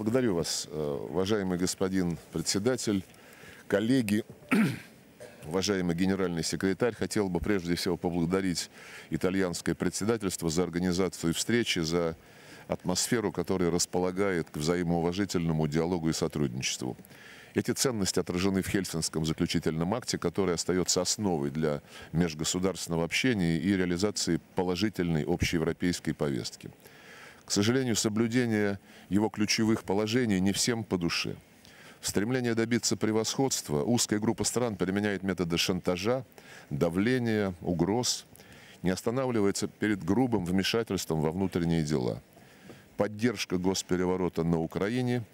Благодарю вас, э, уважаемый господин председатель, коллеги, уважаемый генеральный секретарь. Хотел бы прежде всего поблагодарить итальянское председательство за организацию встречи, за атмосферу, которая располагает к взаимоуважительному диалогу и сотрудничеству. Эти ценности отражены в Хельсинском заключительном акте, который остается основой для межгосударственного общения и реализации положительной общеевропейской повестки. К сожалению, соблюдение его ключевых положений не всем по душе. Стремление добиться превосходства узкая группа стран применяет методы шантажа, давления, угроз, не останавливается перед грубым вмешательством во внутренние дела. Поддержка госпереворота на Украине,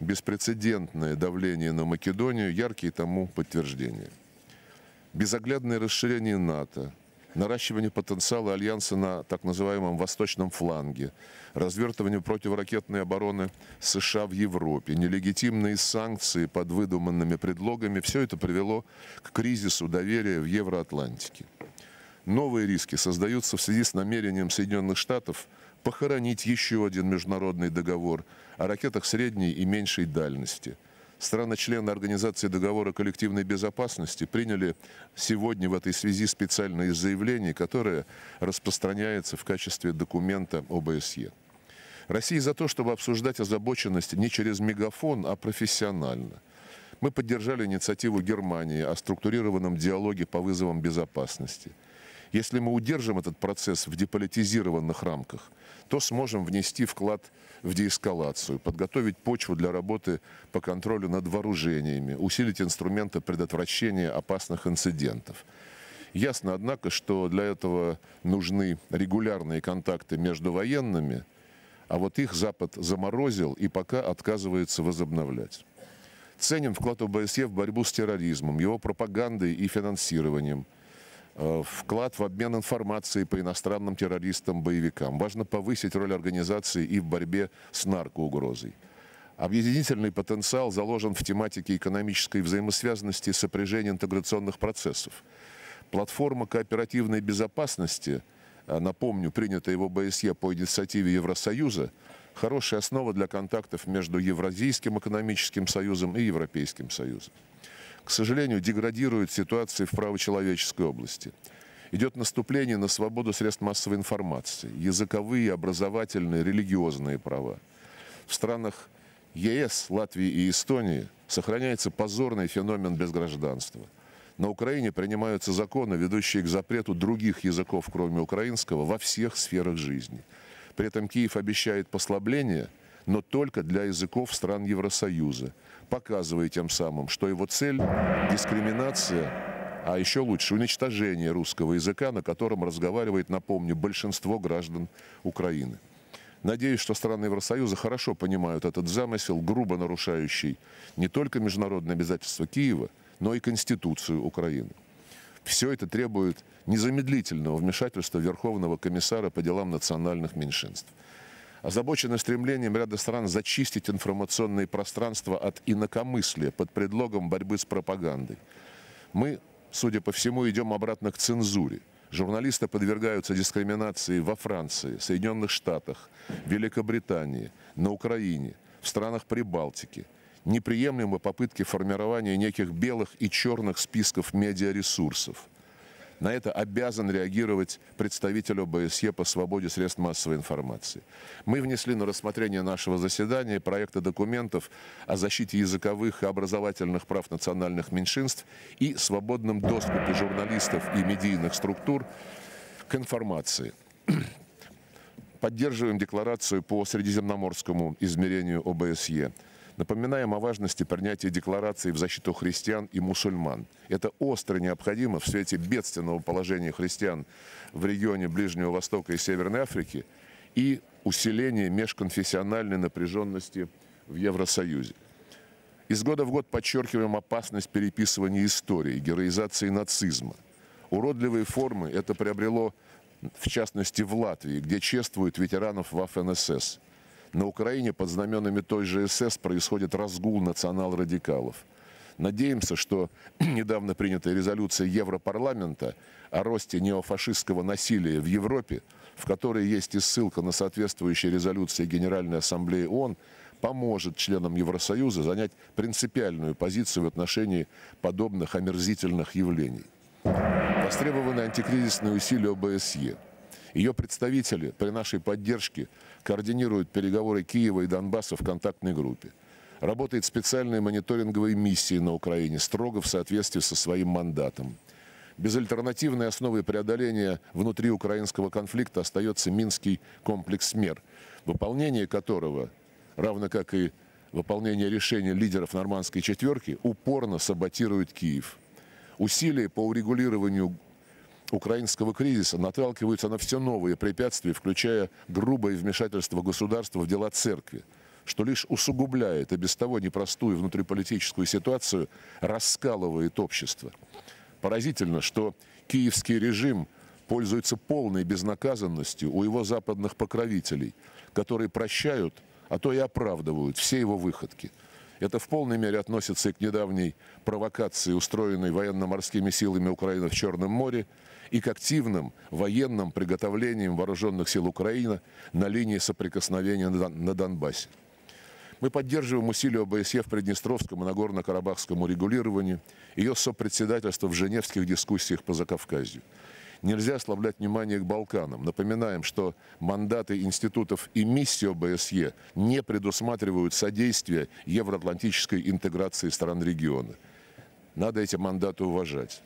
беспрецедентное давление на Македонию – яркие тому подтверждения. Безоглядное расширение НАТО – наращиванию потенциала Альянса на так называемом восточном фланге, развертыванию противоракетной обороны США в Европе, нелегитимные санкции под выдуманными предлогами – все это привело к кризису доверия в Евроатлантике. Новые риски создаются в связи с намерением Соединенных Штатов похоронить еще один международный договор о ракетах средней и меньшей дальности – Страны-члены Организации договора коллективной безопасности приняли сегодня в этой связи специальное заявление, которое распространяется в качестве документа ОБСЕ. Россия за то, чтобы обсуждать озабоченность не через мегафон, а профессионально. Мы поддержали инициативу Германии о структурированном диалоге по вызовам безопасности – если мы удержим этот процесс в деполитизированных рамках, то сможем внести вклад в деэскалацию, подготовить почву для работы по контролю над вооружениями, усилить инструменты предотвращения опасных инцидентов. Ясно, однако, что для этого нужны регулярные контакты между военными, а вот их Запад заморозил и пока отказывается возобновлять. Ценен вклад ОБСЕ в борьбу с терроризмом, его пропагандой и финансированием – Э, вклад в обмен информацией по иностранным террористам-боевикам. Важно повысить роль организации и в борьбе с наркоугрозой. Объединительный потенциал заложен в тематике экономической взаимосвязанности и сопряжения интеграционных процессов. Платформа кооперативной безопасности, э, напомню, принятая в ОБСЕ по инициативе Евросоюза, хорошая основа для контактов между Евразийским экономическим союзом и Европейским союзом к сожалению, деградирует ситуация в правочеловеческой области. Идет наступление на свободу средств массовой информации, языковые, образовательные, религиозные права. В странах ЕС, Латвии и Эстонии сохраняется позорный феномен безгражданства. На Украине принимаются законы, ведущие к запрету других языков, кроме украинского, во всех сферах жизни. При этом Киев обещает послабление – но только для языков стран Евросоюза, показывая тем самым, что его цель – дискриминация, а еще лучше – уничтожение русского языка, на котором разговаривает, напомню, большинство граждан Украины. Надеюсь, что страны Евросоюза хорошо понимают этот замысел, грубо нарушающий не только международные обязательства Киева, но и Конституцию Украины. Все это требует незамедлительного вмешательства Верховного комиссара по делам национальных меньшинств озабочены стремлением ряда стран зачистить информационные пространства от инакомыслия под предлогом борьбы с пропагандой. Мы, судя по всему, идем обратно к цензуре. Журналисты подвергаются дискриминации во Франции, Соединенных Штатах, Великобритании, на Украине, в странах Прибалтики. Неприемлемы попытки формирования неких белых и черных списков медиаресурсов. На это обязан реагировать представитель ОБСЕ по свободе средств массовой информации. Мы внесли на рассмотрение нашего заседания проекты документов о защите языковых и образовательных прав национальных меньшинств и свободном доступе журналистов и медийных структур к информации. Поддерживаем декларацию по средиземноморскому измерению ОБСЕ. Напоминаем о важности принятия декларации в защиту христиан и мусульман. Это остро необходимо в свете бедственного положения христиан в регионе Ближнего Востока и Северной Африки и усиления межконфессиональной напряженности в Евросоюзе. Из года в год подчеркиваем опасность переписывания истории, героизации нацизма. Уродливые формы это приобрело в частности в Латвии, где чествуют ветеранов в на Украине под знаменами той же СС происходит разгул национал-радикалов. Надеемся, что недавно принятая резолюция Европарламента о росте неофашистского насилия в Европе, в которой есть и ссылка на соответствующие резолюции Генеральной Ассамблеи ООН, поможет членам Евросоюза занять принципиальную позицию в отношении подобных омерзительных явлений. Востребованы антикризисные усилия ОБСЕ – ее представители при нашей поддержке координируют переговоры Киева и Донбасса в контактной группе. Работает специальная мониторинговая миссия на Украине, строго в соответствии со своим мандатом. Безальтернативной основой преодоления внутри украинского конфликта остается Минский комплекс мер, выполнение которого, равно как и выполнение решения лидеров нормандской четверки, упорно саботирует Киев. Усилия по урегулированию украинского кризиса наталкиваются на все новые препятствия, включая грубое вмешательство государства в дела церкви, что лишь усугубляет и без того непростую внутриполитическую ситуацию, раскалывает общество. Поразительно, что киевский режим пользуется полной безнаказанностью у его западных покровителей, которые прощают, а то и оправдывают все его выходки – это в полной мере относится и к недавней провокации, устроенной военно-морскими силами Украины в Черном море, и к активным военным приготовлениям вооруженных сил Украины на линии соприкосновения на Донбассе. Мы поддерживаем усилия ОБСЕ в Приднестровском и Нагорно-Карабахском урегулировании, ее сопредседательство в женевских дискуссиях по Закавказью нельзя ослаблять внимание к Балканам. Напоминаем, что мандаты институтов и миссии ОБСЕ не предусматривают содействие евроатлантической интеграции стран региона. Надо эти мандаты уважать.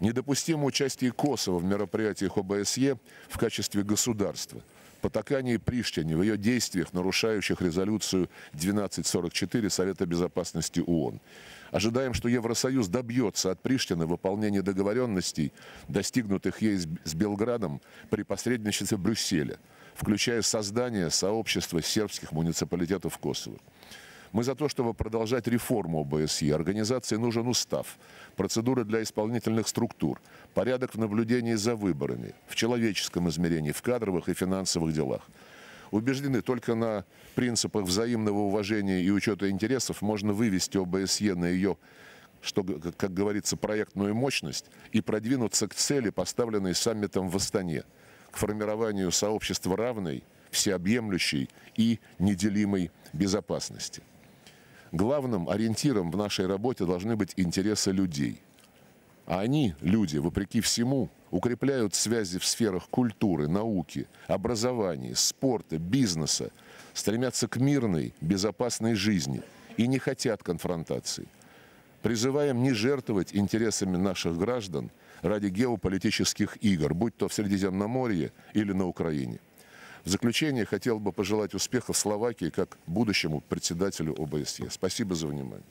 Недопустимо участие Косово в мероприятиях ОБСЕ в качестве государства – Потакании Приштине в ее действиях, нарушающих резолюцию 1244 Совета Безопасности ООН. Ожидаем, что Евросоюз добьется от Приштины выполнения договоренностей, достигнутых ей с Белградом при посредничестве Брюсселя, включая создание сообщества сербских муниципалитетов Косово. Мы за то, чтобы продолжать реформу ОБСЕ. Организации нужен устав, процедуры для исполнительных структур, порядок в наблюдении за выборами, в человеческом измерении, в кадровых и финансовых делах. Убеждены, только на принципах взаимного уважения и учета интересов можно вывести ОБСЕ на ее что, как говорится, проектную мощность и продвинуться к цели, поставленной саммитом в Астане, к формированию сообщества равной, всеобъемлющей и неделимой безопасности главным ориентиром в нашей работе должны быть интересы людей. А они, люди, вопреки всему, укрепляют связи в сферах культуры, науки, образования, спорта, бизнеса, стремятся к мирной, безопасной жизни и не хотят конфронтации. Призываем не жертвовать интересами наших граждан ради геополитических игр, будь то в Средиземноморье или на Украине. В заключение хотел бы пожелать успехов Словакии как будущему председателю ОБСЕ. Спасибо за внимание.